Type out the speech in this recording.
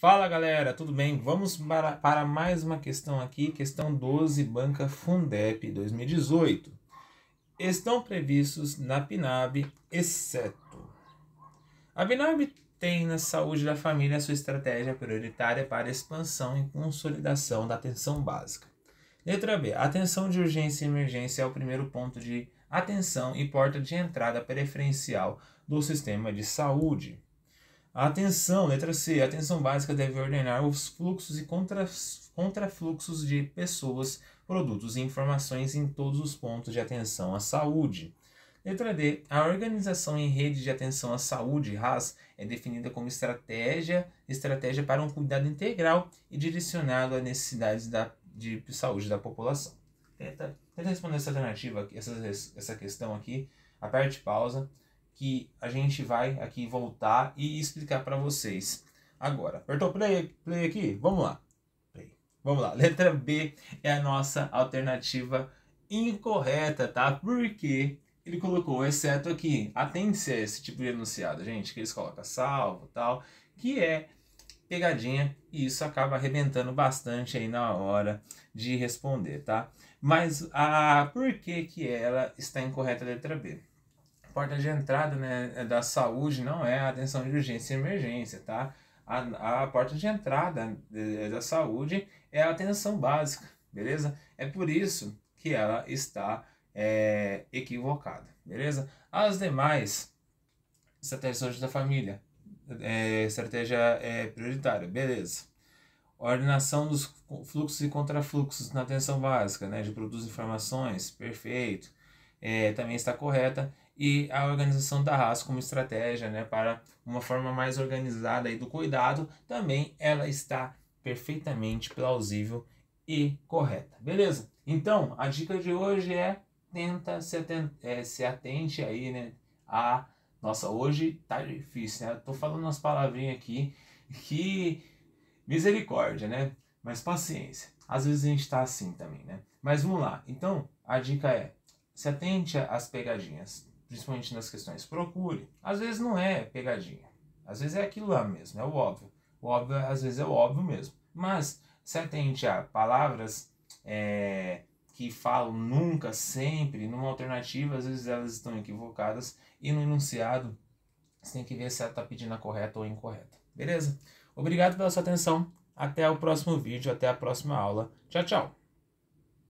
Fala galera, tudo bem? Vamos para, para mais uma questão aqui, questão 12, Banca Fundep 2018. Estão previstos na PNAB, exceto. A PNAB tem na saúde da família sua estratégia prioritária para expansão e consolidação da atenção básica. Letra B. Atenção de urgência e emergência é o primeiro ponto de atenção e porta de entrada preferencial do sistema de saúde. Atenção, letra C. A atenção básica deve ordenar os fluxos e contrafluxos contra de pessoas, produtos e informações em todos os pontos de atenção à saúde. Letra D. A organização em rede de atenção à saúde, RAS, é definida como estratégia, estratégia para um cuidado integral e direcionado às necessidades da, de saúde da população. Tenta, tenta responder essa alternativa, essa, essa questão aqui, aperte pausa que a gente vai aqui voltar e explicar para vocês agora. Apertou play, play aqui? Vamos lá. Play. Vamos lá. Letra B é a nossa alternativa incorreta, tá? Porque ele colocou exceto aqui. Atenção se a esse tipo de enunciado, gente, que eles colocam salvo tal, que é pegadinha e isso acaba arrebentando bastante aí na hora de responder, tá? Mas a, ah, por que que ela está incorreta a letra B? porta de entrada né, é da saúde não é a atenção de urgência e emergência, tá? A, a porta de entrada é, é da saúde é a atenção básica, beleza? É por isso que ela está é, equivocada, beleza? As demais estratégias da família, é, estratégia é, prioritária, beleza. Ordenação dos fluxos e contrafluxos na atenção básica, né? De produzir informações, perfeito é, também está correta, e a organização da raça como estratégia né, para uma forma mais organizada aí do cuidado, também ela está perfeitamente plausível e correta. Beleza? Então, a dica de hoje é tenta se, atent, é, se atente aí, né, a... Nossa, hoje tá difícil, né? Eu tô falando umas palavrinhas aqui que misericórdia, né? Mas paciência. Às vezes a gente tá assim também, né? Mas vamos lá. Então, a dica é: se atente às pegadinhas, principalmente nas questões. Procure. Às vezes não é pegadinha, às vezes é aquilo lá mesmo, é o óbvio. O óbvio, às vezes, é o óbvio mesmo. Mas se atente a palavras é, que falam nunca, sempre, numa alternativa, às vezes elas estão equivocadas, e no enunciado você tem que ver se ela está pedindo a correta ou a incorreta. Beleza? Obrigado pela sua atenção. Até o próximo vídeo, até a próxima aula. Tchau, tchau!